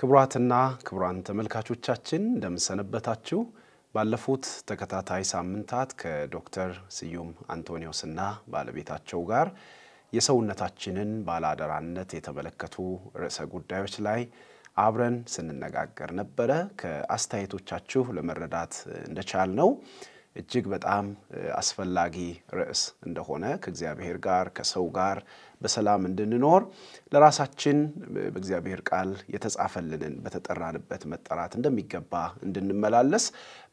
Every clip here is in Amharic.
ክቡራትና ክቡራን ተመልካቾቻችን እንደምንሰነበታችሁ። ባለፉት ተከታታይ ሳምንታት ከዶክተር ስዩም አንቶኒዮስና ባለቤታቸው ጋር የሰውነታችንን ባለአደራነት የተመለከቱ ርዕሰ ጉዳዮች ላይ አብረን ስንነጋገር ነበረ። ከአስተያየቶቻችሁ ለመረዳት እንደቻል ነው እጅግ በጣም አስፈላጊ ርዕስ እንደሆነ ከእግዚአብሔር ጋር ከሰው ጋር በሰላም እንድንኖር ለራሳችን በእግዚአብሔር ቃል የተጻፈልንን በተጠራንበት መጠራት እንደሚገባ እንድንመላለስ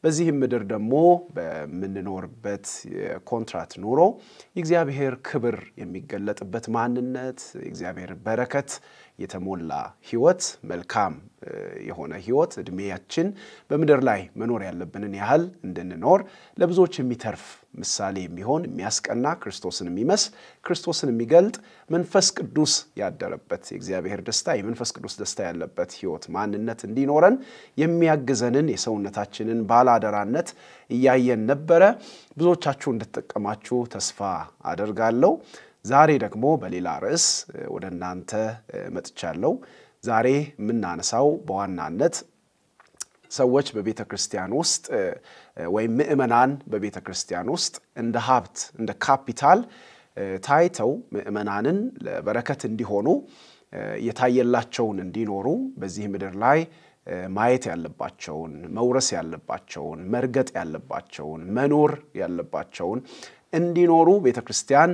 በዚህም ምድር ደግሞ በምንኖርበት ኮንትራት ኑሮ የእግዚአብሔር ክብር የሚገለጥበት ማንነት፣ የእግዚአብሔር በረከት የተሞላ ህይወት፣ መልካም የሆነ ህይወት እድሜያችን በምድር ላይ መኖር ያለብንን ያህል እንድንኖር ለብዙዎች የሚተርፍ ምሳሌ የሚሆን የሚያስቀና ክርስቶስን የሚመስል ክርስቶስን የሚገልጥ መንፈስ ቅዱስ ያደረበት የእግዚአብሔር ደስታ የመንፈስ ቅዱስ ደስታ ያለበት ህይወት ማንነት እንዲኖረን የሚያግዘንን የሰውነታችንን ባላደራነት እያየን ነበረ። ብዙዎቻችሁ እንድትጠቀማችሁ ተስፋ አደርጋለሁ። ዛሬ ደግሞ በሌላ ርዕስ ወደ እናንተ መጥቻለሁ። ዛሬ የምናነሳው በዋናነት ሰዎች በቤተ ክርስቲያን ውስጥ ወይም ምዕመናን በቤተ ክርስቲያን ውስጥ እንደ ሀብት እንደ ካፒታል ታይተው ምእመናንን ለበረከት እንዲሆኑ የታየላቸውን እንዲኖሩ በዚህ ምድር ላይ ማየት ያለባቸውን መውረስ ያለባቸውን መርገጥ ያለባቸውን መኖር ያለባቸውን እንዲኖሩ ቤተ ክርስቲያን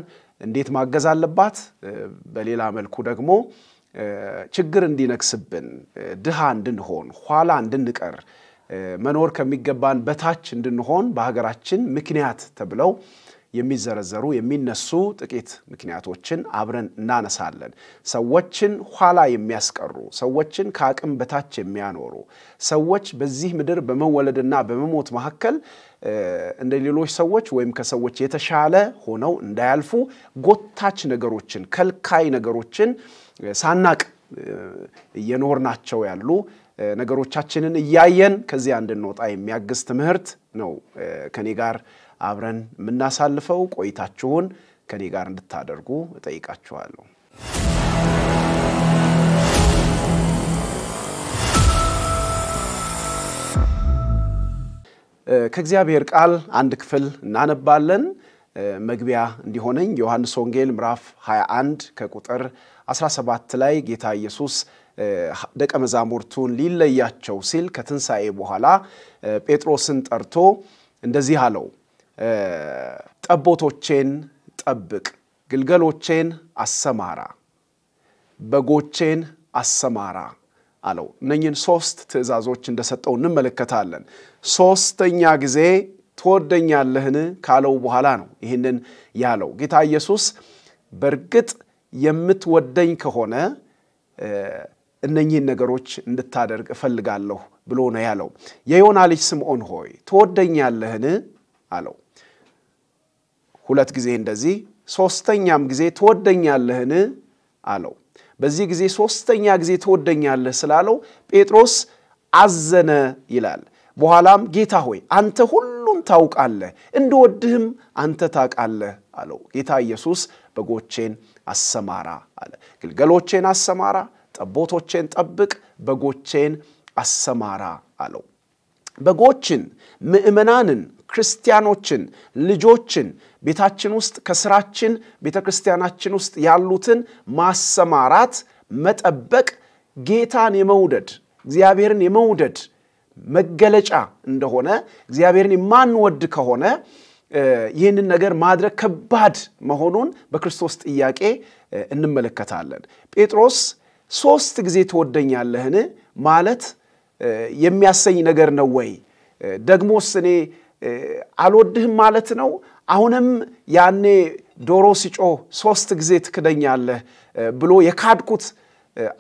እንዴት ማገዝ አለባት? በሌላ መልኩ ደግሞ ችግር እንዲነክስብን፣ ድሃ እንድንሆን፣ ኋላ እንድንቀር፣ መኖር ከሚገባን በታች እንድንሆን በሀገራችን ምክንያት ተብለው የሚዘረዘሩ የሚነሱ ጥቂት ምክንያቶችን አብረን እናነሳለን። ሰዎችን ኋላ የሚያስቀሩ፣ ሰዎችን ከአቅም በታች የሚያኖሩ፣ ሰዎች በዚህ ምድር በመወለድና በመሞት መካከል እንደ ሌሎች ሰዎች ወይም ከሰዎች የተሻለ ሆነው እንዳያልፉ ጎታች ነገሮችን፣ ከልካይ ነገሮችን ሳናቅ እየኖርናቸው ያሉ ነገሮቻችንን እያየን ከዚህ እንድንወጣ የሚያግዝ ትምህርት ነው ከኔ ጋር አብረን የምናሳልፈው። ቆይታችሁን ከኔ ጋር እንድታደርጉ እጠይቃችኋለሁ። ከእግዚአብሔር ቃል አንድ ክፍል እናነባለን። መግቢያ እንዲሆነኝ ዮሐንስ ወንጌል ምዕራፍ 21 ከቁጥር 17 ላይ ጌታ ኢየሱስ ደቀ መዛሙርቱን ሊለያቸው ሲል ከትንሣኤ በኋላ ጴጥሮስን ጠርቶ እንደዚህ አለው፣ ጠቦቶቼን ጠብቅ፣ ግልገሎቼን አሰማራ፣ በጎቼን አሰማራ አለው። እነኝን ሶስት ትእዛዞች እንደሰጠው እንመለከታለን። ሶስተኛ ጊዜ ትወደኛለህን ካለው በኋላ ነው ይህንን ያለው ጌታ ኢየሱስ በእርግጥ የምትወደኝ ከሆነ እነኚህን ነገሮች እንድታደርግ እፈልጋለሁ ብሎ ነው ያለው። የዮና ልጅ ስምዖን ሆይ ትወደኛለህን አለው። ሁለት ጊዜ እንደዚህ፣ ሶስተኛም ጊዜ ትወደኛለህን አለው። በዚህ ጊዜ ሶስተኛ ጊዜ ትወደኛለህ ስላለው ጴጥሮስ አዘነ ይላል። በኋላም ጌታ ሆይ አንተ ሁሉን ታውቃለህ፣ እንደወድህም አንተ ታውቃለህ አለው። ጌታ ኢየሱስ በጎቼን አሰማራ አለ። ግልገሎቼን አሰማራ፣ ጠቦቶቼን ጠብቅ፣ በጎቼን አሰማራ አለው። በጎችን፣ ምእመናንን ክርስቲያኖችን፣ ልጆችን ቤታችን ውስጥ ከስራችን፣ ቤተ ክርስቲያናችን ውስጥ ያሉትን ማሰማራት፣ መጠበቅ ጌታን የመውደድ እግዚአብሔርን የመውደድ መገለጫ እንደሆነ እግዚአብሔርን የማንወድ ከሆነ ይህንን ነገር ማድረግ ከባድ መሆኑን በክርስቶስ ጥያቄ እንመለከታለን። ጴጥሮስ ሶስት ጊዜ ትወደኛለህን ማለት የሚያሰኝ ነገር ነው ወይ? ደግሞስ እኔ አልወድህም ማለት ነው? አሁንም ያኔ ዶሮ ሲጮህ ሶስት ጊዜ ትክደኛለህ ብሎ የካድኩት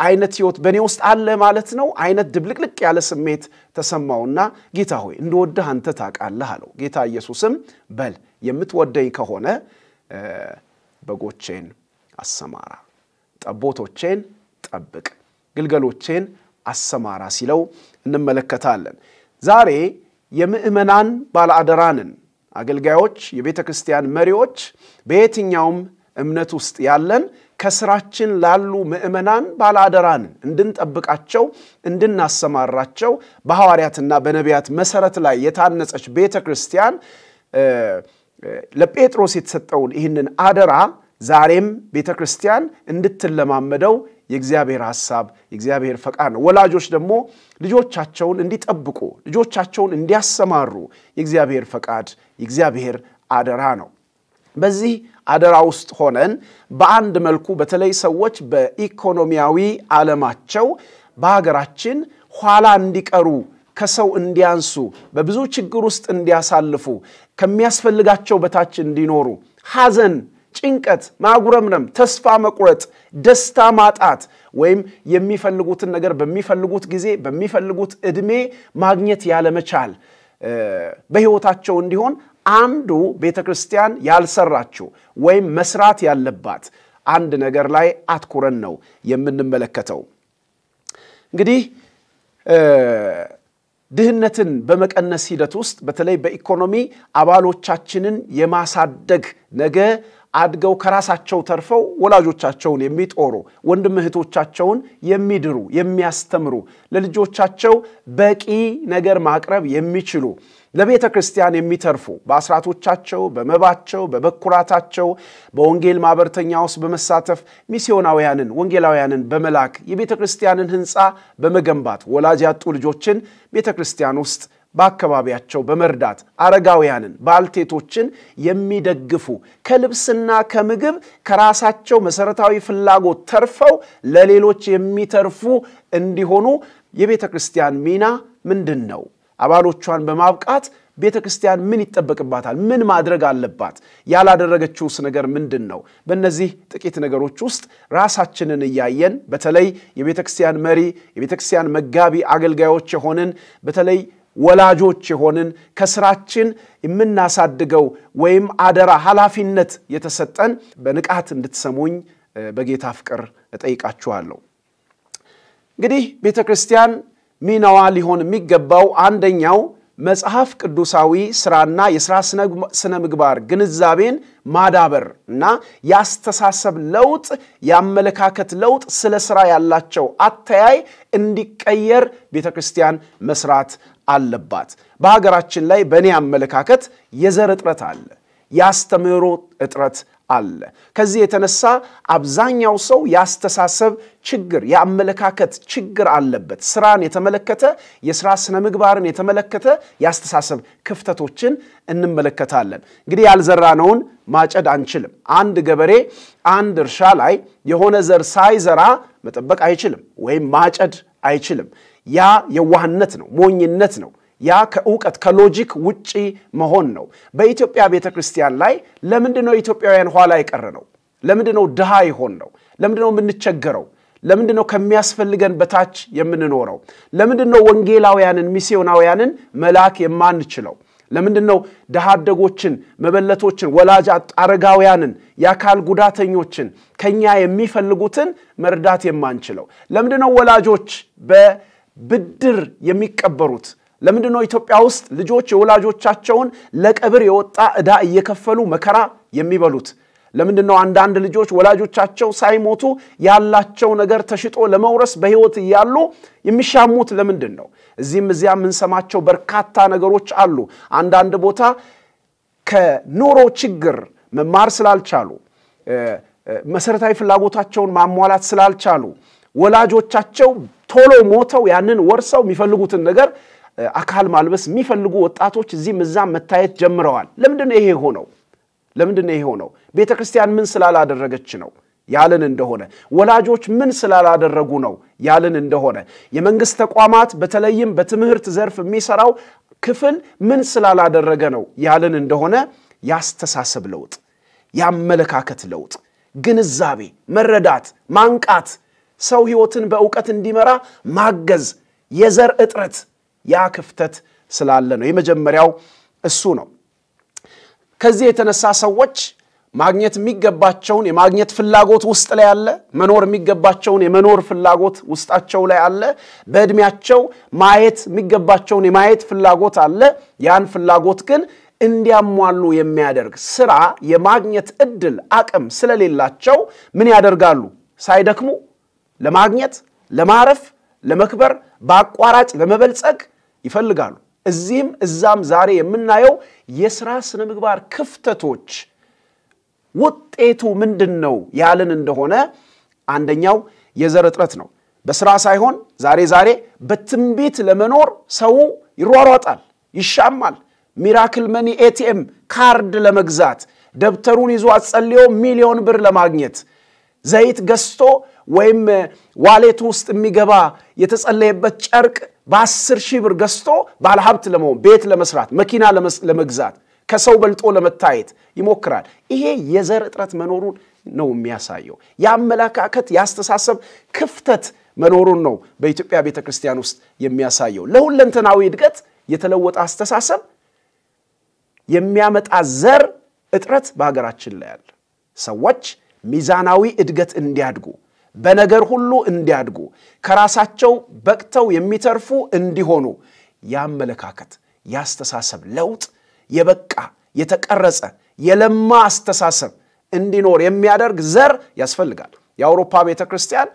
አይነት ህይወት በእኔ ውስጥ አለ ማለት ነው። አይነት ድብልቅልቅ ያለ ስሜት ተሰማውና ጌታ ሆይ እንደወድህ አንተ ታውቃለህ አለው። ጌታ ኢየሱስም በል የምትወደኝ ከሆነ በጎቼን አሰማራ፣ ጠቦቶቼን ጠብቅ፣ ግልገሎቼን አሰማራ ሲለው እንመለከታለን። ዛሬ የምእመናን ባለአደራንን አገልጋዮች፣ የቤተ ክርስቲያን መሪዎች፣ በየትኛውም እምነት ውስጥ ያለን ከስራችን ላሉ ምእመናን ባለአደራን እንድንጠብቃቸው እንድናሰማራቸው በሐዋርያትና በነቢያት መሰረት ላይ የታነጸች ቤተ ክርስቲያን ለጴጥሮስ የተሰጠውን ይህንን አደራ ዛሬም ቤተ ክርስቲያን እንድትለማመደው የእግዚአብሔር ሐሳብ የእግዚአብሔር ፈቃድ ነው። ወላጆች ደግሞ ልጆቻቸውን እንዲጠብቁ ልጆቻቸውን እንዲያሰማሩ የእግዚአብሔር ፈቃድ የእግዚአብሔር አደራ ነው። በዚህ አደራ ውስጥ ሆነን በአንድ መልኩ በተለይ ሰዎች በኢኮኖሚያዊ ዓለማቸው በሀገራችን ኋላ እንዲቀሩ ከሰው እንዲያንሱ በብዙ ችግር ውስጥ እንዲያሳልፉ ከሚያስፈልጋቸው በታች እንዲኖሩ ሐዘን ጭንቀት፣ ማጉረምረም፣ ተስፋ መቁረጥ፣ ደስታ ማጣት ወይም የሚፈልጉትን ነገር በሚፈልጉት ጊዜ በሚፈልጉት ዕድሜ ማግኘት ያለመቻል በሕይወታቸው እንዲሆን አንዱ ቤተ ክርስቲያን ያልሰራችው ወይም መስራት ያለባት አንድ ነገር ላይ አትኩረን ነው የምንመለከተው። እንግዲህ ድህነትን በመቀነስ ሂደት ውስጥ በተለይ በኢኮኖሚ አባሎቻችንን የማሳደግ ነገ አድገው ከራሳቸው ተርፈው ወላጆቻቸውን የሚጦሩ ወንድም እህቶቻቸውን የሚድሩ የሚያስተምሩ ለልጆቻቸው በቂ ነገር ማቅረብ የሚችሉ ለቤተ ክርስቲያን የሚተርፉ በአስራቶቻቸው፣ በመባቸው፣ በበኩራታቸው በወንጌል ማኅበርተኛ ውስጥ በመሳተፍ ሚስዮናውያንን፣ ወንጌላውያንን በመላክ የቤተ ክርስቲያንን ህንፃ በመገንባት ወላጅ ያጡ ልጆችን ቤተ ክርስቲያን ውስጥ በአካባቢያቸው በመርዳት አረጋውያንን፣ ባልቴቶችን የሚደግፉ ከልብስና ከምግብ ከራሳቸው መሰረታዊ ፍላጎት ተርፈው ለሌሎች የሚተርፉ እንዲሆኑ የቤተ ክርስቲያን ሚና ምንድን ነው? አባሎቿን በማብቃት ቤተ ክርስቲያን ምን ይጠበቅባታል? ምን ማድረግ አለባት? ያላደረገችውስ ነገር ምንድን ነው? በእነዚህ ጥቂት ነገሮች ውስጥ ራሳችንን እያየን በተለይ የቤተ ክርስቲያን መሪ፣ የቤተ ክርስቲያን መጋቢ አገልጋዮች የሆንን በተለይ ወላጆች የሆንን ከስራችን የምናሳድገው ወይም አደራ ኃላፊነት የተሰጠን በንቃት እንድትሰሙኝ በጌታ ፍቅር እጠይቃችኋለሁ። እንግዲህ ቤተ ክርስቲያን ሚናዋ ሊሆን የሚገባው አንደኛው መጽሐፍ ቅዱሳዊ ስራና የስራ ስነ ምግባር ግንዛቤን ማዳበር እና የአስተሳሰብ ለውጥ፣ የአመለካከት ለውጥ፣ ስለ ስራ ያላቸው አተያይ እንዲቀየር ቤተ ክርስቲያን መስራት አለባት። በሀገራችን ላይ በእኔ አመለካከት የዘር እጥረት አለ፣ የአስተምህሮ እጥረት አለ። ከዚህ የተነሳ አብዛኛው ሰው የአስተሳሰብ ችግር፣ የአመለካከት ችግር አለበት። ስራን የተመለከተ የስራ ስነ ምግባርን የተመለከተ የአስተሳሰብ ክፍተቶችን እንመለከታለን። እንግዲህ ያልዘራነውን ማጨድ አንችልም። አንድ ገበሬ አንድ እርሻ ላይ የሆነ ዘር ሳይዘራ መጠበቅ አይችልም ወይም ማጨድ አይችልም። ያ የዋህነት ነው፣ ሞኝነት ነው። ያ ከእውቀት ከሎጂክ ውጪ መሆን ነው። በኢትዮጵያ ቤተ ክርስቲያን ላይ ለምንድን ነው ኢትዮጵያውያን ኋላ የቀረ ነው? ለምንድን ነው ድሃ የሆን ነው? ለምንድን ነው የምንቸገረው? ለምንድን ነው ከሚያስፈልገን በታች የምንኖረው? ለምንድን ነው ወንጌላውያንን ሚስዮናውያንን መላክ የማንችለው? ለምንድን ነው ድሃ አደጎችን፣ መበለቶችን፣ ወላጅ አረጋውያንን፣ የአካል ጉዳተኞችን ከኛ የሚፈልጉትን መርዳት የማንችለው? ለምንድን ነው ወላጆች ብድር የሚቀበሩት። ለምንድን ነው ኢትዮጵያ ውስጥ ልጆች የወላጆቻቸውን ለቀብር የወጣ ዕዳ እየከፈሉ መከራ የሚበሉት? ለምንድን ነው አንዳንድ ልጆች ወላጆቻቸው ሳይሞቱ ያላቸው ነገር ተሽጦ ለመውረስ በሕይወት እያሉ የሚሻሙት? ለምንድን ነው? እዚህም እዚያ የምንሰማቸው በርካታ ነገሮች አሉ። አንዳንድ ቦታ ከኑሮ ችግር መማር ስላልቻሉ መሰረታዊ ፍላጎታቸውን ማሟላት ስላልቻሉ ወላጆቻቸው ቶሎ ሞተው ያንን ወርሰው የሚፈልጉትን ነገር አካል ማልበስ የሚፈልጉ ወጣቶች እዚህም እዛም መታየት ጀምረዋል። ለምንድን ይሄ ሆነው? ለምንድን ይሄ ሆነው? ቤተ ክርስቲያን ምን ስላላደረገች ነው ያልን እንደሆነ፣ ወላጆች ምን ስላላደረጉ ነው ያልን እንደሆነ፣ የመንግስት ተቋማት በተለይም በትምህርት ዘርፍ የሚሰራው ክፍል ምን ስላላደረገ ነው ያልን እንደሆነ የአስተሳሰብ ለውጥ፣ የአመለካከት ለውጥ፣ ግንዛቤ፣ መረዳት፣ ማንቃት ሰው ህይወትን በእውቀት እንዲመራ ማገዝ የዘር እጥረት ያ ክፍተት ስላለ ነው። የመጀመሪያው እሱ ነው። ከዚህ የተነሳ ሰዎች ማግኘት የሚገባቸውን የማግኘት ፍላጎት ውስጥ ላይ አለ። መኖር የሚገባቸውን የመኖር ፍላጎት ውስጣቸው ላይ አለ። በዕድሜያቸው ማየት የሚገባቸውን የማየት ፍላጎት አለ። ያን ፍላጎት ግን እንዲያሟሉ የሚያደርግ ስራ የማግኘት እድል አቅም ስለሌላቸው ምን ያደርጋሉ? ሳይደክሙ ለማግኘት፣ ለማረፍ፣ ለመክበር፣ በአቋራጭ ለመበልጸግ ይፈልጋሉ። እዚህም እዛም ዛሬ የምናየው የሥራ ስነ ምግባር ክፍተቶች ውጤቱ ምንድን ነው ያልን እንደሆነ አንደኛው የዘር እጥረት ነው። በስራ ሳይሆን ዛሬ ዛሬ በትንቢት ለመኖር ሰው ይሯሯጣል፣ ይሻማል። ሚራክል መኒ ኤቲኤም ካርድ ለመግዛት ደብተሩን ይዞ አጸልዮ ሚሊዮን ብር ለማግኘት ዘይት ገዝቶ ወይም ዋሌት ውስጥ የሚገባ የተጸለየበት ጨርቅ በአስር ሺህ ብር ገዝቶ ባለሀብት ለመሆን ቤት ለመስራት መኪና ለመግዛት ከሰው በልጦ ለመታየት ይሞክራል። ይሄ የዘር እጥረት መኖሩን ነው የሚያሳየው። የአመለካከት የአስተሳሰብ ክፍተት መኖሩን ነው በኢትዮጵያ ቤተ ክርስቲያን ውስጥ የሚያሳየው። ለሁለንተናዊ እድገት የተለወጠ አስተሳሰብ የሚያመጣ ዘር እጥረት በሀገራችን ላይ ያለ ሰዎች ሚዛናዊ እድገት እንዲያድጉ፣ በነገር ሁሉ እንዲያድጉ፣ ከራሳቸው በቅተው የሚተርፉ እንዲሆኑ የአመለካከት የአስተሳሰብ ለውጥ የበቃ የተቀረጸ የለማ አስተሳሰብ እንዲኖር የሚያደርግ ዘር ያስፈልጋል። የአውሮፓ ቤተ ክርስቲያን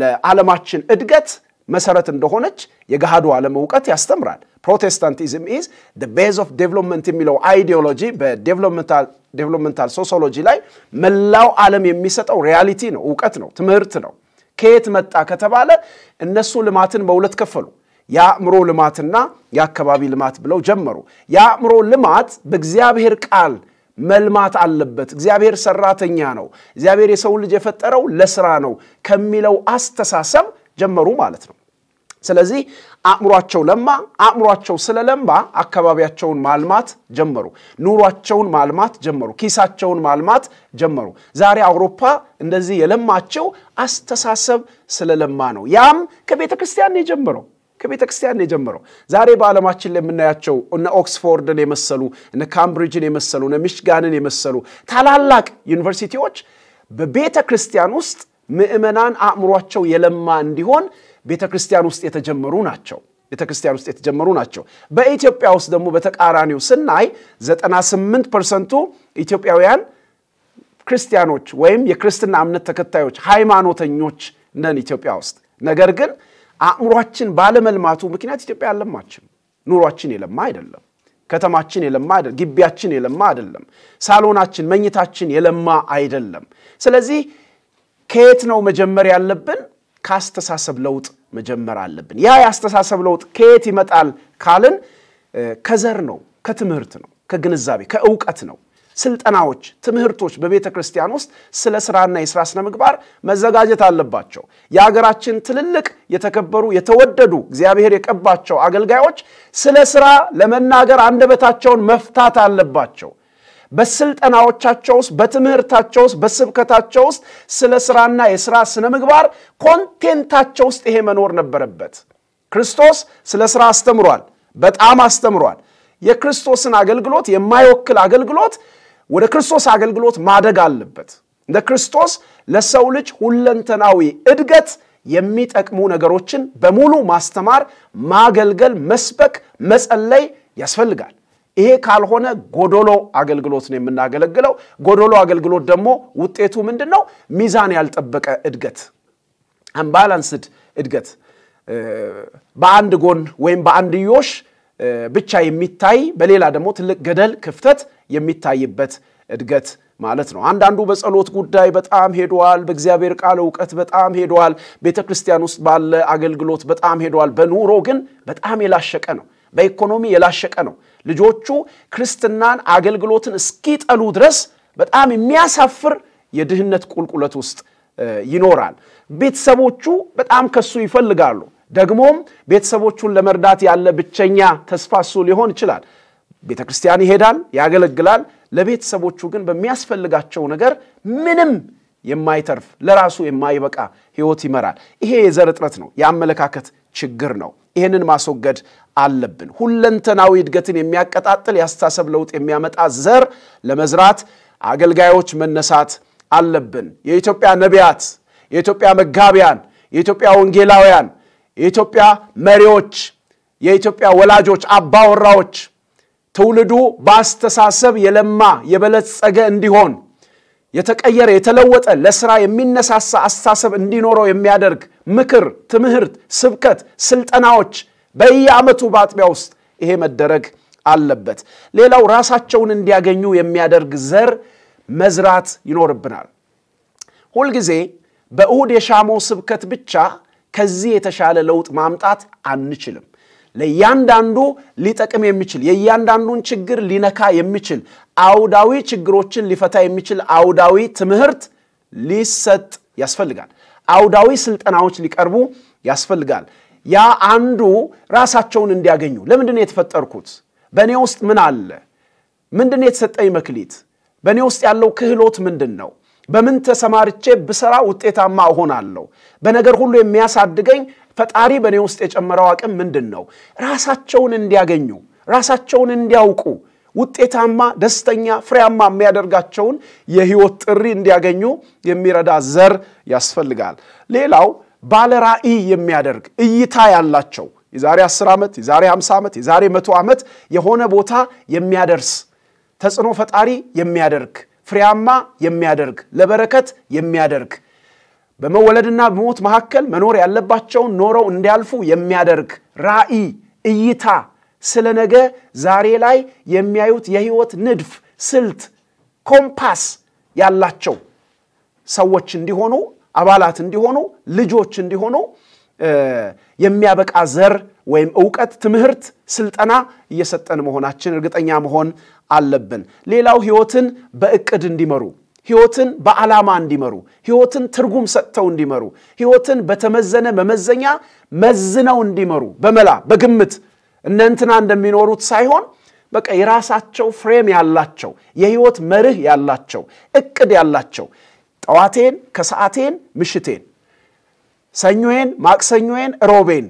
ለዓለማችን እድገት መሰረት እንደሆነች የገሃዱ ዓለም እውቀት ያስተምራል። ፕሮቴስታንቲዝም ኢዝ ደ ቤዝ ኦፍ ዴቨሎፕመንት የሚለው አይዲዮሎጂ በዴቨሎፕመንታል ሶሶሎጂ ላይ መላው ዓለም የሚሰጠው ሪያሊቲ ነው፣ እውቀት ነው፣ ትምህርት ነው። ከየት መጣ ከተባለ እነሱ ልማትን በሁለት ከፈሉ። የአእምሮ ልማትና የአካባቢ ልማት ብለው ጀመሩ። የአእምሮ ልማት በእግዚአብሔር ቃል መልማት አለበት። እግዚአብሔር ሰራተኛ ነው፣ እግዚአብሔር የሰውን ልጅ የፈጠረው ለስራ ነው ከሚለው አስተሳሰብ ጀመሩ ማለት ነው። ስለዚህ አእምሯቸው ለማ። አእምሯቸው ስለለማ አካባቢያቸውን ማልማት ጀመሩ፣ ኑሯቸውን ማልማት ጀመሩ፣ ኪሳቸውን ማልማት ጀመሩ። ዛሬ አውሮፓ እንደዚህ የለማቸው አስተሳሰብ ስለለማ ነው። ያም ከቤተ ክርስቲያን ነው የጀመረው ከቤተ ክርስቲያን የጀመረው። ዛሬ በዓለማችን ላይ የምናያቸው እነ ኦክስፎርድን የመሰሉ እነ ካምብሪጅን የመሰሉ እነ ሚሽጋንን የመሰሉ ታላላቅ ዩኒቨርሲቲዎች በቤተ ክርስቲያን ውስጥ ምዕመናን አእምሯቸው የለማ እንዲሆን ቤተ ክርስቲያን ውስጥ የተጀመሩ ናቸው። ቤተ ክርስቲያን ውስጥ የተጀመሩ ናቸው። በኢትዮጵያ ውስጥ ደግሞ በተቃራኒው ስናይ 98 ፐርሰንቱ ኢትዮጵያውያን ክርስቲያኖች ወይም የክርስትና እምነት ተከታዮች ሃይማኖተኞች ነን ኢትዮጵያ ውስጥ። ነገር ግን አእምሯችን ባለመልማቱ ምክንያት ኢትዮጵያ አልለማችም። ኑሯችን የለማ አይደለም። ከተማችን የለማ አይደለም። ግቢያችን የለማ አይደለም። ሳሎናችን፣ መኝታችን የለማ አይደለም። ስለዚህ ከየት ነው መጀመር ያለብን? ከአስተሳሰብ ለውጥ መጀመር አለብን። ያ የአስተሳሰብ ለውጥ ከየት ይመጣል ካልን ከዘር ነው፣ ከትምህርት ነው፣ ከግንዛቤ ከእውቀት ነው። ስልጠናዎች፣ ትምህርቶች በቤተ ክርስቲያን ውስጥ ስለ ስራና የስራ ስነ ምግባር መዘጋጀት አለባቸው። የሀገራችን ትልልቅ የተከበሩ የተወደዱ እግዚአብሔር የቀባቸው አገልጋዮች ስለ ስራ ለመናገር አንደበታቸውን መፍታት አለባቸው። በስልጠናዎቻቸው ውስጥ፣ በትምህርታቸው ውስጥ፣ በስብከታቸው ውስጥ ስለ ስራና የስራ ስነ ምግባር ኮንቴንታቸው ውስጥ ይሄ መኖር ነበረበት። ክርስቶስ ስለ ስራ አስተምሯል፣ በጣም አስተምሯል። የክርስቶስን አገልግሎት የማይወክል አገልግሎት ወደ ክርስቶስ አገልግሎት ማደግ አለበት። እንደ ክርስቶስ ለሰው ልጅ ሁለንተናዊ እድገት የሚጠቅሙ ነገሮችን በሙሉ ማስተማር፣ ማገልገል፣ መስበክ፣ መጸለይ ያስፈልጋል። ይሄ ካልሆነ ጎዶሎ አገልግሎት ነው የምናገለግለው። ጎዶሎ አገልግሎት ደግሞ ውጤቱ ምንድን ነው? ሚዛን ያልጠበቀ እድገት፣ አምባላንስድ እድገት በአንድ ጎን ወይም በአንድዮሽ ብቻ የሚታይ በሌላ ደግሞ ትልቅ ገደል ክፍተት የሚታይበት እድገት ማለት ነው። አንዳንዱ በጸሎት ጉዳይ በጣም ሄደዋል፣ በእግዚአብሔር ቃል እውቀት በጣም ሄደዋል፣ ቤተ ክርስቲያን ውስጥ ባለ አገልግሎት በጣም ሄደዋል። በኑሮ ግን በጣም የላሸቀ ነው፣ በኢኮኖሚ የላሸቀ ነው፣ ልጆቹ ክርስትናን፣ አገልግሎትን እስኪጠሉ ድረስ በጣም የሚያሳፍር የድህነት ቁልቁለት ውስጥ ይኖራል። ቤተሰቦቹ በጣም ከሱ ይፈልጋሉ። ደግሞም ቤተሰቦቹን ለመርዳት ያለ ብቸኛ ተስፋ እሱ ሊሆን ይችላል። ቤተ ክርስቲያን ይሄዳል፣ ያገለግላል። ለቤተሰቦቹ ግን በሚያስፈልጋቸው ነገር ምንም የማይተርፍ ለራሱ የማይበቃ ህይወት ይመራል። ይሄ የዘር እጥረት ነው፣ የአመለካከት ችግር ነው። ይህንን ማስወገድ አለብን። ሁለንተናዊ እድገትን የሚያቀጣጥል የአስተሳሰብ ለውጥ የሚያመጣ ዘር ለመዝራት አገልጋዮች መነሳት አለብን። የኢትዮጵያ ነቢያት፣ የኢትዮጵያ መጋቢያን፣ የኢትዮጵያ ወንጌላውያን፣ የኢትዮጵያ መሪዎች፣ የኢትዮጵያ ወላጆች፣ አባወራዎች ትውልዱ በአስተሳሰብ የለማ የበለጸገ እንዲሆን የተቀየረ የተለወጠ ለስራ የሚነሳሳ አስተሳሰብ እንዲኖረው የሚያደርግ ምክር፣ ትምህርት፣ ስብከት፣ ስልጠናዎች በየአመቱ በአጥቢያ ውስጥ ይሄ መደረግ አለበት። ሌላው ራሳቸውን እንዲያገኙ የሚያደርግ ዘር መዝራት ይኖርብናል። ሁልጊዜ በእሁድ የሻሞ ስብከት ብቻ ከዚህ የተሻለ ለውጥ ማምጣት አንችልም። ለእያንዳንዱ ሊጠቅም የሚችል የእያንዳንዱን ችግር ሊነካ የሚችል አውዳዊ ችግሮችን ሊፈታ የሚችል አውዳዊ ትምህርት ሊሰጥ ያስፈልጋል። አውዳዊ ስልጠናዎች ሊቀርቡ ያስፈልጋል። ያ አንዱ ራሳቸውን እንዲያገኙ ለምንድን የተፈጠርኩት? በእኔ ውስጥ ምን አለ? ምንድን የተሰጠኝ መክሊት? በእኔ ውስጥ ያለው ክህሎት ምንድን ነው? በምን ተሰማርቼ ብሰራ ውጤታማ እሆናለሁ? በነገር ሁሉ የሚያሳድገኝ ፈጣሪ በእኔ ውስጥ የጨመረው አቅም ምንድን ነው? ራሳቸውን እንዲያገኙ፣ ራሳቸውን እንዲያውቁ፣ ውጤታማ፣ ደስተኛ፣ ፍሬያማ የሚያደርጋቸውን የህይወት ጥሪ እንዲያገኙ የሚረዳ ዘር ያስፈልጋል። ሌላው ባለ ራእይ የሚያደርግ እይታ ያላቸው የዛሬ 10 ዓመት፣ የዛሬ 50 ዓመት፣ የዛሬ መቶ ዓመት የሆነ ቦታ የሚያደርስ ተጽዕኖ ፈጣሪ የሚያደርግ ፍሬያማ የሚያደርግ ለበረከት የሚያደርግ በመወለድና በሞት መካከል መኖር ያለባቸውን ኖረው እንዲያልፉ የሚያደርግ ራእይ እይታ ስለ ነገ ዛሬ ላይ የሚያዩት የህይወት ንድፍ ስልት ኮምፓስ ያላቸው ሰዎች እንዲሆኑ አባላት እንዲሆኑ ልጆች እንዲሆኑ የሚያበቃ ዘር ወይም እውቀት፣ ትምህርት፣ ስልጠና እየሰጠን መሆናችን እርግጠኛ መሆን አለብን። ሌላው ህይወትን በእቅድ እንዲመሩ ህይወትን በዓላማ እንዲመሩ ህይወትን ትርጉም ሰጥተው እንዲመሩ ህይወትን በተመዘነ መመዘኛ መዝነው እንዲመሩ በመላ በግምት እነንትና እንደሚኖሩት ሳይሆን በቃ የራሳቸው ፍሬም ያላቸው የህይወት መርህ ያላቸው እቅድ ያላቸው ጠዋቴን፣ ከሰዓቴን፣ ምሽቴን፣ ሰኞዬን፣ ማክሰኞዬን፣ ሮቤን፣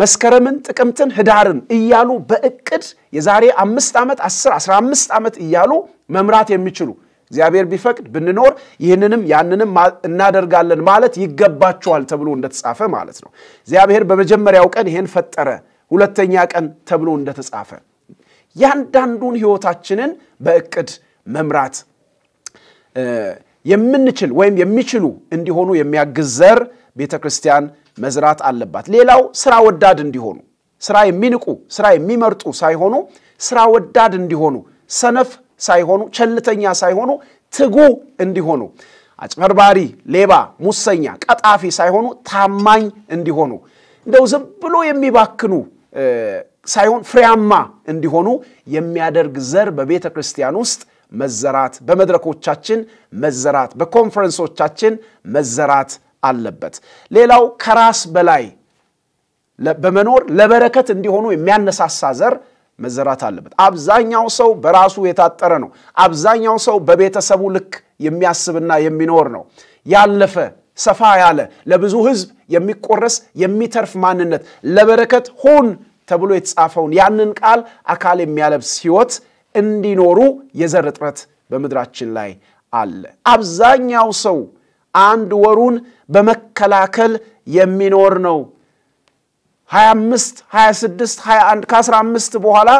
መስከረምን፣ ጥቅምትን፣ ህዳርን እያሉ በእቅድ የዛሬ አምስት ዓመት አስር አስራ አምስት ዓመት እያሉ መምራት የሚችሉ እግዚአብሔር ቢፈቅድ ብንኖር ይህንንም ያንንም እናደርጋለን ማለት ይገባቸዋል ተብሎ እንደተጻፈ ማለት ነው። እግዚአብሔር በመጀመሪያው ቀን ይህን ፈጠረ፣ ሁለተኛ ቀን ተብሎ እንደተጻፈ ያንዳንዱን ህይወታችንን በእቅድ መምራት የምንችል ወይም የሚችሉ እንዲሆኑ የሚያግዝ ዘር ቤተ ክርስቲያን መዝራት አለባት። ሌላው ስራ ወዳድ እንዲሆኑ ስራ የሚንቁ ስራ የሚመርጡ ሳይሆኑ ስራ ወዳድ እንዲሆኑ፣ ሰነፍ ሳይሆኑ፣ ቸልተኛ ሳይሆኑ፣ ትጉ እንዲሆኑ፣ አጭበርባሪ፣ ሌባ፣ ሙሰኛ፣ ቀጣፊ ሳይሆኑ፣ ታማኝ እንዲሆኑ፣ እንደው ዝም ብሎ የሚባክኑ ሳይሆን ፍሬያማ እንዲሆኑ የሚያደርግ ዘር በቤተ ክርስቲያን ውስጥ መዘራት፣ በመድረኮቻችን መዘራት፣ በኮንፈረንሶቻችን መዘራት አለበት። ሌላው ከራስ በላይ በመኖር ለበረከት እንዲሆኑ የሚያነሳሳ ዘር መዘራት አለበት። አብዛኛው ሰው በራሱ የታጠረ ነው። አብዛኛው ሰው በቤተሰቡ ልክ የሚያስብና የሚኖር ነው። ያለፈ ሰፋ ያለ ለብዙ ህዝብ የሚቆረስ የሚተርፍ ማንነት ለበረከት ሁን ተብሎ የተጻፈውን ያንን ቃል አካል የሚያለብስ ህይወት እንዲኖሩ የዘር እጥረት በምድራችን ላይ አለ። አብዛኛው ሰው አንድ ወሩን በመከላከል የሚኖር ነው። 25 26 21 ከ15 በኋላ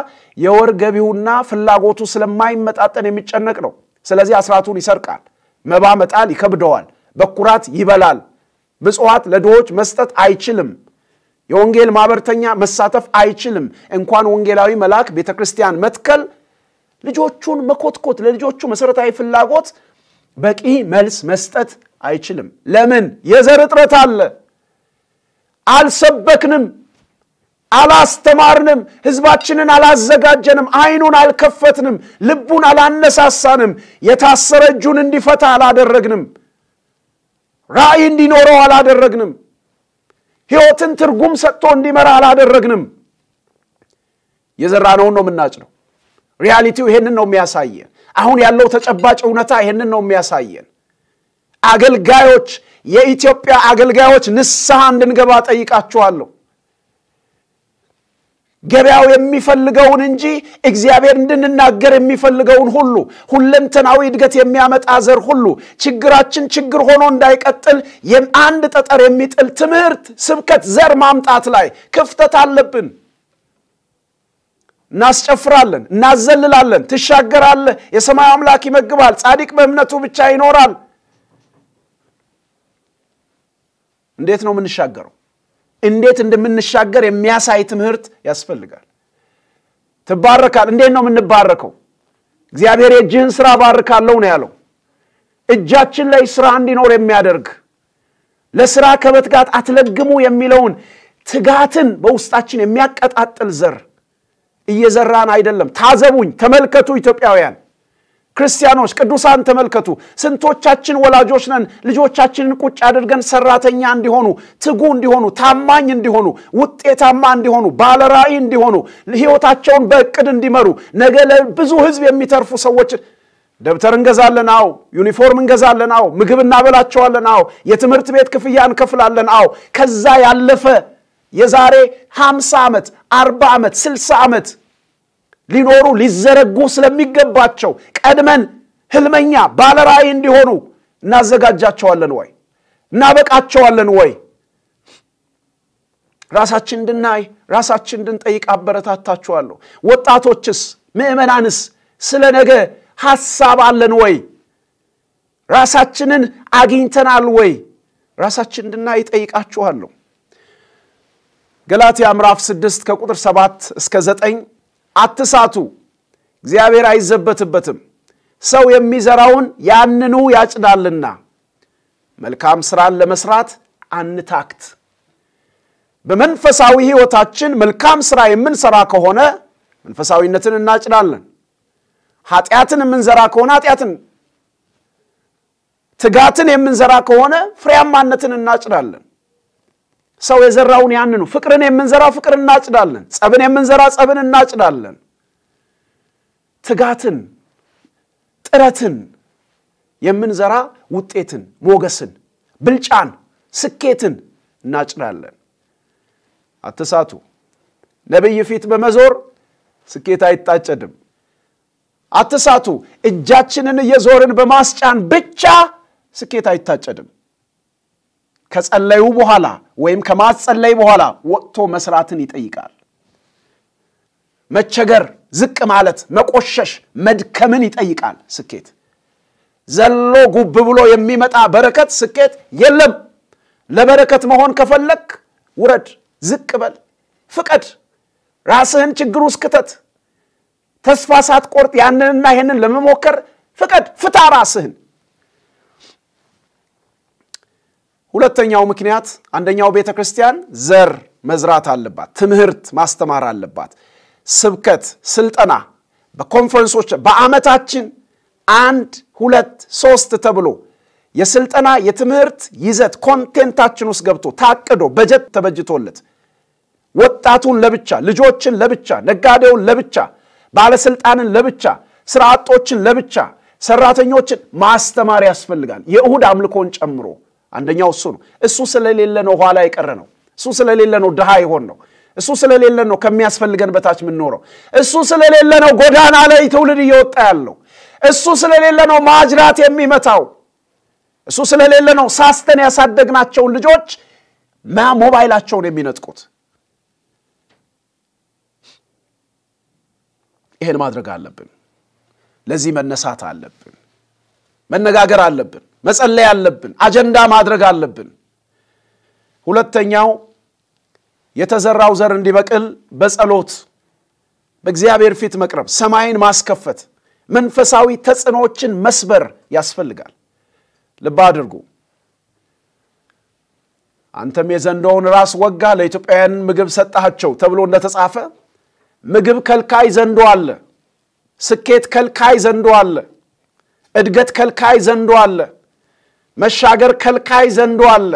የወር ገቢውና ፍላጎቱ ስለማይመጣጠን የሚጨነቅ ነው። ስለዚህ አስራቱን ይሰርቃል፣ መባ መጣል ይከብደዋል፣ በኩራት ይበላል፣ ምጽዋት ለድሆች መስጠት አይችልም፣ የወንጌል ማበርተኛ መሳተፍ አይችልም። እንኳን ወንጌላዊ መልአክ ቤተ ክርስቲያን መትከል ልጆቹን መኮትኮት፣ ለልጆቹ መሰረታዊ ፍላጎት በቂ መልስ መስጠት አይችልም። ለምን? የዘር እጥረት አለ። አልሰበክንም፣ አላስተማርንም፣ ህዝባችንን አላዘጋጀንም፣ አይኑን አልከፈትንም፣ ልቡን አላነሳሳንም፣ የታሰረ እጁን እንዲፈታ አላደረግንም፣ ራእይ እንዲኖረው አላደረግንም፣ ህይወትን ትርጉም ሰጥቶ እንዲመራ አላደረግንም። የዘራነውን ነው የምናጭ ነው። ሪያሊቲው ይሄንን ነው የሚያሳየን። አሁን ያለው ተጨባጭ እውነታ ይሄንን ነው የሚያሳየን። አገልጋዮች፣ የኢትዮጵያ አገልጋዮች ንስሐ እንድንገባ ጠይቃችኋለሁ። ገበያው የሚፈልገውን እንጂ እግዚአብሔር እንድንናገር የሚፈልገውን ሁሉ ሁለንተናዊ እድገት የሚያመጣ ዘር ሁሉ ችግራችን ችግር ሆኖ እንዳይቀጥል አንድ ጠጠር የሚጥል ትምህርት፣ ስብከት፣ ዘር ማምጣት ላይ ክፍተት አለብን። እናስጨፍራለን፣ እናዘልላለን። ትሻገራለህ። የሰማይ አምላክ ይመግባል። ጻድቅ በእምነቱ ብቻ ይኖራል። እንዴት ነው የምንሻገረው? እንዴት እንደምንሻገር የሚያሳይ ትምህርት ያስፈልጋል። ትባረካል። እንዴት ነው የምንባረከው? እግዚአብሔር የእጅህን ስራ ባርካለሁ ነው ያለው። እጃችን ላይ ስራ እንዲኖር የሚያደርግ ለስራ ከመትጋት አትለግሙ የሚለውን ትጋትን በውስጣችን የሚያቀጣጥል ዘር እየዘራን አይደለም። ታዘቡኝ፣ ተመልከቱ ኢትዮጵያውያን ክርስቲያኖች ቅዱሳን ተመልከቱ። ስንቶቻችን ወላጆች ነን ልጆቻችንን ቁጭ አድርገን ሰራተኛ እንዲሆኑ፣ ትጉ እንዲሆኑ፣ ታማኝ እንዲሆኑ፣ ውጤታማ እንዲሆኑ፣ ባለራዕይ እንዲሆኑ፣ ህይወታቸውን በእቅድ እንዲመሩ፣ ነገ ለብዙ ህዝብ የሚተርፉ ሰዎች ደብተር እንገዛለን፣ አዎ። ዩኒፎርም እንገዛለን፣ አዎ። ምግብ እናበላቸዋለን፣ አዎ። የትምህርት ቤት ክፍያ እንከፍላለን፣ አዎ። ከዛ ያለፈ የዛሬ 50 ዓመት 40 ዓመት 60 ዓመት ሊኖሩ ሊዘረጉ ስለሚገባቸው ቀድመን ህልመኛ ባለራእይ እንዲሆኑ እናዘጋጃቸዋለን ወይ እናበቃቸዋለን ወይ ራሳችን እንድናይ ራሳችን እንድንጠይቅ አበረታታችኋለሁ ወጣቶችስ ምእመናንስ ስለ ነገ ሐሳብ አለን ወይ ራሳችንን አግኝተናል ወይ ራሳችን እንድናይ ጠይቃችኋለሁ ገላትያ ምዕራፍ 6 ከቁጥር 7 እስከ 9 አትሳቱ፣ እግዚአብሔር አይዘበትበትም፣ ሰው የሚዘራውን ያንኑ ያጭዳልና መልካም ሥራን ለመስራት አንታክት። በመንፈሳዊ ሕይወታችን መልካም ሥራ የምንሠራ ከሆነ መንፈሳዊነትን እናጭዳለን። ኃጢአትን የምንዘራ ከሆነ ኃጢአትን፣ ትጋትን የምንዘራ ከሆነ ፍሬያማነትን እናጭዳለን። ሰው የዘራውን ያንኑ። ፍቅርን የምንዘራ ፍቅር እናጭዳለን። ጸብን የምንዘራ ጸብን እናጭዳለን። ትጋትን፣ ጥረትን የምንዘራ ውጤትን፣ ሞገስን፣ ብልጫን፣ ስኬትን እናጭዳለን። አትሳቱ። ነቢይ ፊት በመዞር ስኬት አይታጨድም። አትሳቱ። እጃችንን እየዞርን በማስጫን ብቻ ስኬት አይታጨድም። كسألايو بوهالا ويم كماس سألايو بوهالا وقتو مسراتن يتأيقال متشقر زك مالت مكوشش مدكمن يتأيقال سكيت زلو قببولو يميمتع بركت سكيت يلم لبركت مهون كفلك ورد زك بل فكت راسهن چقروس كتت تسفاسات قورت يعنن ما هنن لمموكر فكت فتا راسهن ሁለተኛው ምክንያት አንደኛው ቤተ ክርስቲያን ዘር መዝራት አለባት፣ ትምህርት ማስተማር አለባት። ስብከት፣ ስልጠና በኮንፈረንሶች በአመታችን አንድ ሁለት ሶስት ተብሎ የስልጠና የትምህርት ይዘት ኮንቴንታችን ውስጥ ገብቶ ታቅዶ በጀት ተበጅቶለት ወጣቱን ለብቻ፣ ልጆችን ለብቻ፣ ነጋዴውን ለብቻ፣ ባለስልጣንን ለብቻ፣ ስራ አጦችን ለብቻ፣ ሰራተኞችን ማስተማር ያስፈልጋል። የእሁድ አምልኮን ጨምሮ አንደኛው እሱ ነው። እሱ ስለሌለ ነው ኋላ የቀረ ነው። እሱ ስለሌለ ነው ድሃ የሆን ነው። እሱ ስለሌለ ነው ከሚያስፈልገን በታች የምንኖረው። እሱ ስለሌለ ነው ጎዳና ላይ ትውልድ እየወጣ ያለው። እሱ ስለሌለ ነው ማጅራት የሚመታው። እሱ ስለሌለ ነው ሳስተን ያሳደግናቸውን ልጆች ሞባይላቸውን የሚነጥቁት። ይህን ማድረግ አለብን። ለዚህ መነሳት አለብን። መነጋገር አለብን። መጸለይ አለብን፣ አጀንዳ ማድረግ አለብን። ሁለተኛው የተዘራው ዘር እንዲበቅል በጸሎት በእግዚአብሔር ፊት መቅረብ፣ ሰማይን ማስከፈት፣ መንፈሳዊ ተጽዕኖዎችን መስበር ያስፈልጋል። ልብ አድርጉ። አንተም የዘንዶውን ራስ ወጋ፣ ለኢትዮጵያውያን ምግብ ሰጣቸው ተብሎ እንደተጻፈ ምግብ ከልካይ ዘንዶ አለ። ስኬት ከልካይ ዘንዶ አለ። እድገት ከልካይ ዘንዶ አለ። መሻገር ከልካይ ዘንዶ አለ።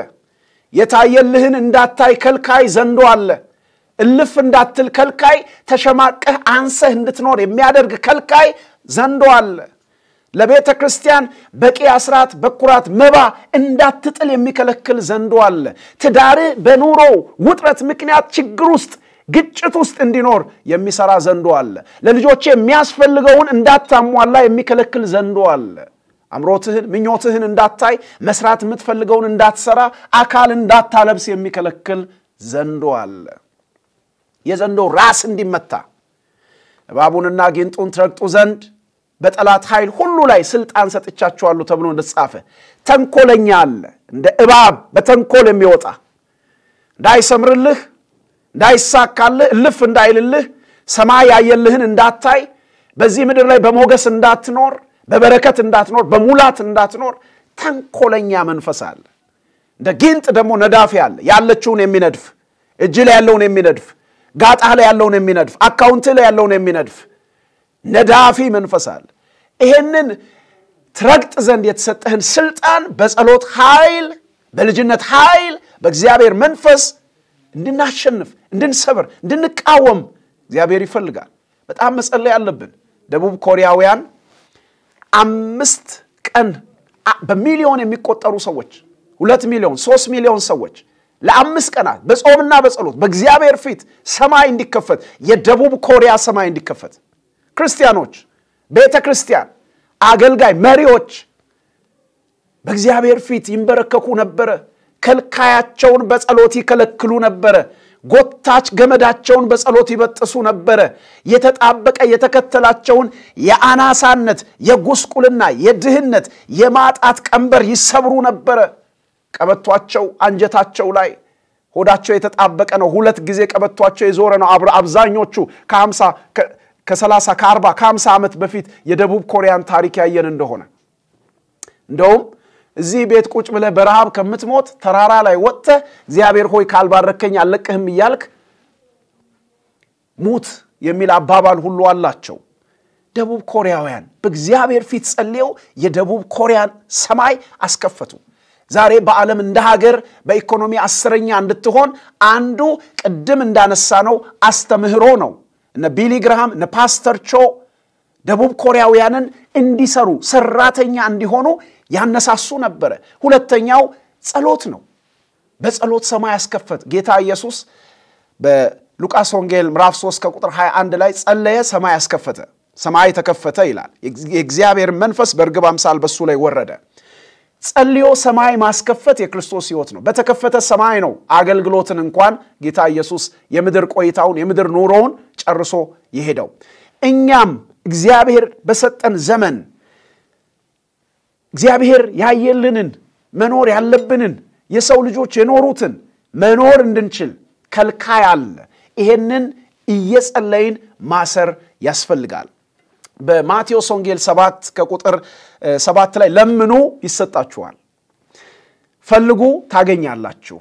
የታየልህን እንዳታይ ከልካይ ዘንዶ አለ። እልፍ እንዳትል ከልካይ፣ ተሸማቀህ አንሰህ እንድትኖር የሚያደርግ ከልካይ ዘንዶ አለ። ለቤተ ክርስቲያን በቂ አስራት፣ በኩራት፣ መባ እንዳትጥል የሚከለክል ዘንዶ አለ። ትዳርህ በኑሮ ውጥረት ምክንያት ችግር ውስጥ ግጭት ውስጥ እንዲኖር የሚሰራ ዘንዶ አለ። ለልጆቼ የሚያስፈልገውን እንዳታሟላ የሚከለክል ዘንዶ አለ። አምሮትህን፣ ምኞትህን እንዳታይ፣ መስራት የምትፈልገውን እንዳትሰራ፣ አካል እንዳታለብስ የሚከለክል ዘንዶ አለ። የዘንዶ ራስ እንዲመታ እባቡንና ጊንጡን ትረግጡ ዘንድ በጠላት ኃይል ሁሉ ላይ ስልጣን ሰጥቻችኋለሁ ተብሎ እንደተጻፈ ተንኮለኛ አለ፣ እንደ እባብ በተንኮል የሚወጣ እንዳይሰምርልህ፣ እንዳይሳካልህ፣ እልፍ እንዳይልልህ፣ ሰማይ ያየልህን እንዳታይ፣ በዚህ ምድር ላይ በሞገስ እንዳትኖር በበረከት እንዳትኖር፣ በሙላት እንዳትኖር ተንኮለኛ መንፈስ አለ። እንደ ጊንጥ ደግሞ ነዳፊ አለ። ያለችውን የሚነድፍ እጅ ላይ ያለውን የሚነድፍ ጋጣ ላይ ያለውን የሚነድፍ አካውንት ላይ ያለውን የሚነድፍ ነዳፊ መንፈስ አለ። ይሄንን ትረግጥ ዘንድ የተሰጠህን ስልጣን በጸሎት ኃይል፣ በልጅነት ኃይል፣ በእግዚአብሔር መንፈስ እንድናሸንፍ፣ እንድንሰብር፣ እንድንቃወም እግዚአብሔር ይፈልጋል። በጣም መጸለይ አለብን። ደቡብ ኮሪያውያን አምስት ቀን በሚሊዮን የሚቆጠሩ ሰዎች ሁለት ሚሊዮን ሶስት ሚሊዮን ሰዎች ለአምስት ቀናት በጾምና በጸሎት በእግዚአብሔር ፊት ሰማይ እንዲከፈት የደቡብ ኮሪያ ሰማይ እንዲከፈት ክርስቲያኖች፣ ቤተ ክርስቲያን፣ አገልጋይ መሪዎች በእግዚአብሔር ፊት ይንበረከኩ ነበረ። ከልካያቸውን በጸሎት ይከለክሉ ነበረ። ጎታች ገመዳቸውን በጸሎት ይበጥሱ ነበረ። የተጣበቀ የተከተላቸውን የአናሳነት፣ የጉስቁልና፣ የድህነት፣ የማጣት ቀንበር ይሰብሩ ነበረ። ቀበቷቸው አንጀታቸው ላይ ሆዳቸው የተጣበቀ ነው። ሁለት ጊዜ ቀበቷቸው የዞረ ነው። አብዛኞቹ ከ50 ከ30 ከ40 ከ50 ዓመት በፊት የደቡብ ኮሪያን ታሪክ ያየን እንደሆነ እንደውም እዚህ ቤት ቁጭ ብለህ በረሃብ ከምትሞት ተራራ ላይ ወጥተህ እግዚአብሔር ሆይ ካልባረከኝ አለቅህም እያልክ ሙት የሚል አባባል ሁሉ አላቸው። ደቡብ ኮሪያውያን በእግዚአብሔር ፊት ጸልየው የደቡብ ኮሪያን ሰማይ አስከፈቱ። ዛሬ በዓለም እንደ ሀገር በኢኮኖሚ አስረኛ እንድትሆን አንዱ ቅድም እንዳነሳ ነው አስተምህሮ ነው። እነ ቢሊ ግርሃም እነ ፓስተር ቾ ደቡብ ኮሪያውያንን እንዲሰሩ ሰራተኛ እንዲሆኑ ያነሳሱ ነበረ። ሁለተኛው ጸሎት ነው። በጸሎት ሰማይ ያስከፈት ጌታ ኢየሱስ በሉቃስ ወንጌል ምዕራፍ 3 ከቁጥር 21 ላይ ጸለየ፣ ሰማይ ያስከፈተ ሰማይ ተከፈተ ይላል። የእግዚአብሔር መንፈስ በእርግብ አምሳል በሱ ላይ ወረደ። ጸልዮ ሰማይ ማስከፈት የክርስቶስ ህይወት ነው። በተከፈተ ሰማይ ነው አገልግሎትን እንኳን ጌታ ኢየሱስ የምድር ቆይታውን የምድር ኑሮውን ጨርሶ የሄደው። እኛም እግዚአብሔር በሰጠን ዘመን እግዚአብሔር ያየልንን መኖር ያለብንን የሰው ልጆች የኖሩትን መኖር እንድንችል ከልካይ አለ። ይሄንን እየጸለይን ማሰር ያስፈልጋል። በማቴዎስ ወንጌል ሰባት ከቁጥር ሰባት ላይ ለምኑ ይሰጣችኋል፣ ፈልጉ ታገኛላችሁ፣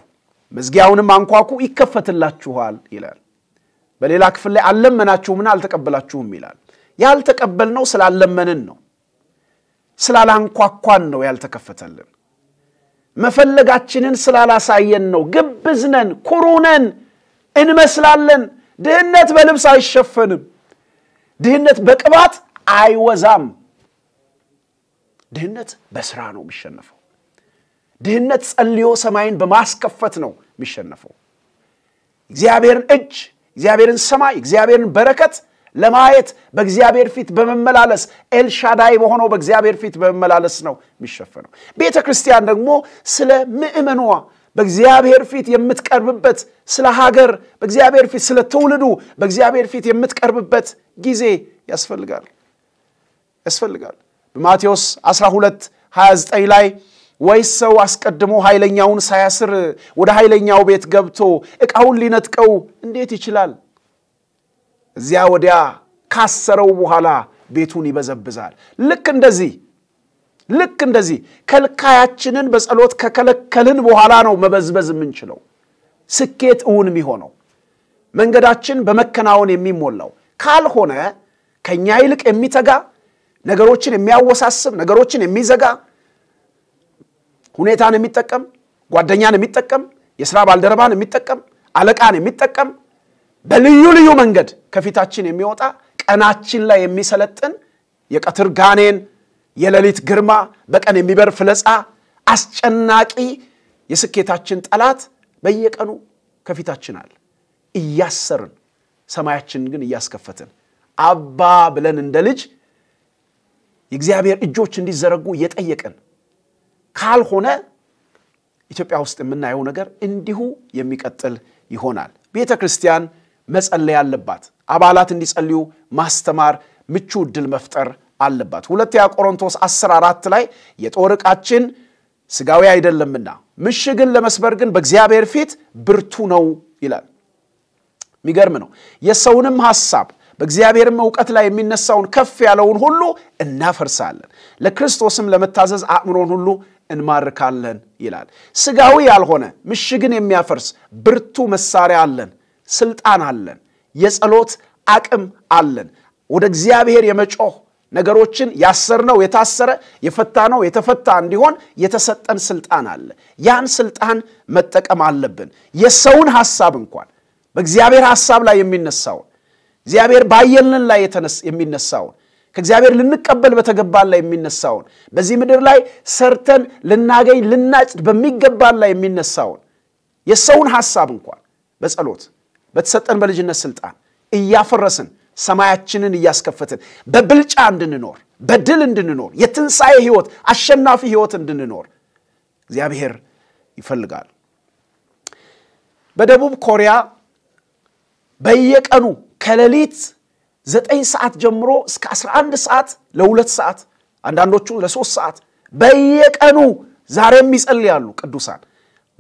መዝጊያውንም አንኳኩ ይከፈትላችኋል ይላል። በሌላ ክፍል ላይ አልለመናችሁምና አልተቀበላችሁም ይላል። ያልተቀበልነው ስላለመንን ነው፣ ስላላንኳኳን ነው ያልተከፈተልን፣ መፈለጋችንን ስላላሳየን ነው። ግብዝነን፣ ኩሩነን እንመስላለን። ድህነት በልብስ አይሸፈንም። ድህነት በቅባት አይወዛም። ድህነት በስራ ነው የሚሸነፈው። ድህነት ጸልዮ ሰማይን በማስከፈት ነው የሚሸነፈው። እግዚአብሔርን እጅ፣ እግዚአብሔርን ሰማይ፣ እግዚአብሔርን በረከት ለማየት በእግዚአብሔር ፊት በመመላለስ ኤልሻዳይ በሆነው በእግዚአብሔር ፊት በመመላለስ ነው የሚሸፈነው ቤተ ክርስቲያን ደግሞ ስለ ምእመኗ በእግዚአብሔር ፊት የምትቀርብበት ስለ ሀገር በእግዚአብሔር ፊት ስለ ትውልዱ በእግዚአብሔር ፊት የምትቀርብበት ጊዜ ያስፈልጋል ያስፈልጋል በማቴዎስ 12 29 ላይ ወይስ ሰው አስቀድሞ ኃይለኛውን ሳያስር ወደ ኃይለኛው ቤት ገብቶ ዕቃውን ሊነጥቀው እንዴት ይችላል እዚያ ወዲያ ካሰረው በኋላ ቤቱን ይበዘብዛል። ልክ እንደዚህ ልክ እንደዚህ ከልካያችንን በጸሎት ከከለከልን በኋላ ነው መበዝበዝ የምንችለው ስኬት እውን የሚሆነው መንገዳችን በመከናወን የሚሞላው። ካልሆነ ከእኛ ይልቅ የሚተጋ ነገሮችን የሚያወሳስብ ነገሮችን የሚዘጋ ሁኔታን የሚጠቀም ጓደኛን የሚጠቀም የስራ ባልደረባን የሚጠቀም አለቃን የሚጠቀም በልዩ ልዩ መንገድ ከፊታችን የሚወጣ ቀናችን ላይ የሚሰለጥን የቀትር ጋኔን፣ የሌሊት ግርማ፣ በቀን የሚበር ፍለጻ፣ አስጨናቂ የስኬታችን ጠላት በየቀኑ ከፊታችን አለ። እያሰርን ሰማያችንን ግን እያስከፈትን አባ ብለን እንደ ልጅ የእግዚአብሔር እጆች እንዲዘረጉ እየጠየቅን ካልሆነ ኢትዮጵያ ውስጥ የምናየው ነገር እንዲሁ የሚቀጥል ይሆናል። ቤተ ክርስቲያን መጸለይ አለባት። አባላት እንዲጸልዩ ማስተማር፣ ምቹ ዕድል መፍጠር አለባት። ሁለተኛ ቆሮንቶስ 14 ላይ የጦር ዕቃችን ስጋዊ አይደለምና ምሽግን ለመስበር ግን በእግዚአብሔር ፊት ብርቱ ነው ይላል። የሚገርም ነው። የሰውንም ሐሳብ በእግዚአብሔርም እውቀት ላይ የሚነሳውን ከፍ ያለውን ሁሉ እናፈርሳለን፣ ለክርስቶስም ለመታዘዝ አእምሮን ሁሉ እንማርካለን ይላል። ስጋዊ ያልሆነ ምሽግን የሚያፈርስ ብርቱ መሳሪያ አለን ስልጣን አለን። የጸሎት አቅም አለን። ወደ እግዚአብሔር የመጮህ ነገሮችን ያሰርነው የታሰረ የፈታነው የተፈታ እንዲሆን የተሰጠን ስልጣን አለ። ያን ስልጣን መጠቀም አለብን። የሰውን ሐሳብ እንኳን በእግዚአብሔር ሐሳብ ላይ የሚነሳውን እግዚአብሔር ባየልን ላይ የሚነሳውን ከእግዚአብሔር ልንቀበል በተገባን ላይ የሚነሳውን በዚህ ምድር ላይ ሰርተን ልናገኝ ልናጭድ በሚገባን ላይ የሚነሳውን የሰውን ሐሳብ እንኳን በጸሎት በተሰጠን በልጅነት ስልጣን እያፈረስን ሰማያችንን እያስከፈትን በብልጫ እንድንኖር በድል እንድንኖር የትንሣኤ ህይወት አሸናፊ ህይወት እንድንኖር እግዚአብሔር ይፈልጋል በደቡብ ኮሪያ በየቀኑ ከሌሊት ዘጠኝ ሰዓት ጀምሮ እስከ 11 ሰዓት ለሁለት ሰዓት አንዳንዶቹ ለሶስት ሰዓት በየቀኑ ዛሬም ይጸልያሉ ቅዱሳን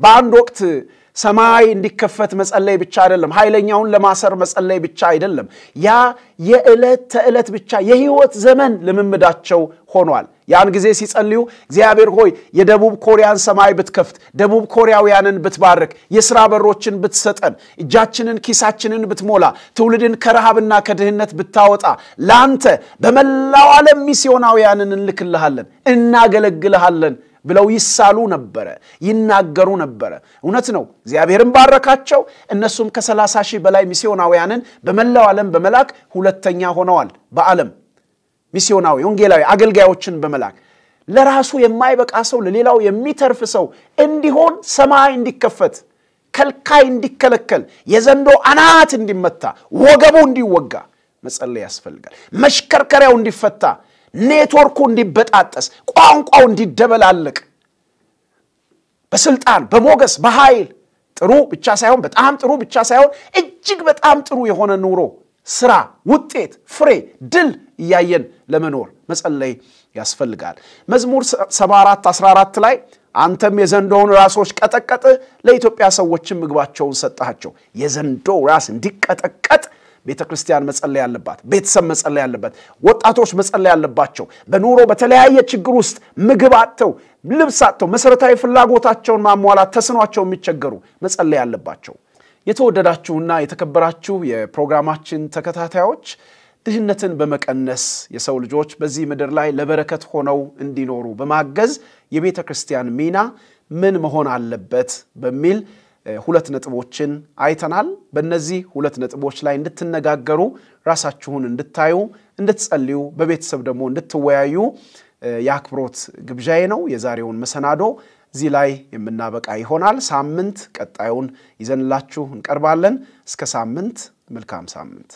በአንድ ወቅት ሰማይ እንዲከፈት መጸለይ ብቻ አይደለም፣ ኃይለኛውን ለማሰር መጸለይ ብቻ አይደለም። ያ የዕለት ተዕለት ብቻ የህይወት ዘመን ልምምዳቸው ሆኗል። ያን ጊዜ ሲጸልዩ እግዚአብሔር ሆይ የደቡብ ኮሪያን ሰማይ ብትከፍት፣ ደቡብ ኮሪያውያንን ብትባርክ፣ የሥራ በሮችን ብትሰጠን፣ እጃችንን ኪሳችንን ብትሞላ፣ ትውልድን ከረሃብና ከድህነት ብታወጣ፣ ላንተ በመላው ዓለም ሚስዮናውያንን እንልክልሃለን፣ እናገለግልሃለን ብለው ይሳሉ ነበረ፣ ይናገሩ ነበረ። እውነት ነው። እግዚአብሔርን ባረካቸው። እነሱም ከሰላሳ ሺህ በላይ ሚስዮናውያንን በመላው ዓለም በመላክ ሁለተኛ ሆነዋል። በዓለም ሚስዮናዊ ወንጌላዊ አገልጋዮችን በመላክ ለራሱ የማይበቃ ሰው ለሌላው የሚተርፍ ሰው እንዲሆን ሰማይ እንዲከፈት ከልካይ እንዲከለከል የዘንዶ አናት እንዲመታ ወገቡ እንዲወጋ መጸለይ ያስፈልጋል። መሽከርከሪያው እንዲፈታ ኔትወርኩ እንዲበጣጠስ፣ ቋንቋው እንዲደበላለቅ በስልጣን በሞገስ በኃይል ጥሩ ብቻ ሳይሆን በጣም ጥሩ ብቻ ሳይሆን እጅግ በጣም ጥሩ የሆነ ኑሮ፣ ስራ፣ ውጤት፣ ፍሬ፣ ድል እያየን ለመኖር መጸለይ ያስፈልጋል። መዝሙር 74 14 ላይ አንተም የዘንዶውን ራሶች ቀጠቀጥ ለኢትዮጵያ ሰዎችም ምግባቸውን ሰጠሃቸው የዘንዶ ራስ እንዲቀጠቀጥ ቤተ ክርስቲያን መጸለይ አለባት። ቤተሰብ መጸለይ አለበት። ወጣቶች መጸለይ አለባቸው። በኑሮ በተለያየ ችግር ውስጥ ምግብ አጥተው ልብስ አጥተው መሰረታዊ ፍላጎታቸውን ማሟላት ተስኗቸው የሚቸገሩ መጸለይ አለባቸው። የተወደዳችሁና የተከበራችሁ የፕሮግራማችን ተከታታዮች ድህነትን በመቀነስ የሰው ልጆች በዚህ ምድር ላይ ለበረከት ሆነው እንዲኖሩ በማገዝ የቤተ ክርስቲያን ሚና ምን መሆን አለበት በሚል ሁለት ነጥቦችን አይተናል። በእነዚህ ሁለት ነጥቦች ላይ እንድትነጋገሩ፣ ራሳችሁን እንድታዩ፣ እንድትጸልዩ፣ በቤተሰብ ደግሞ እንድትወያዩ የአክብሮት ግብዣዬ ነው። የዛሬውን መሰናዶ እዚህ ላይ የምናበቃ ይሆናል። ሳምንት ቀጣዩን ይዘንላችሁ እንቀርባለን። እስከ ሳምንት፣ መልካም ሳምንት።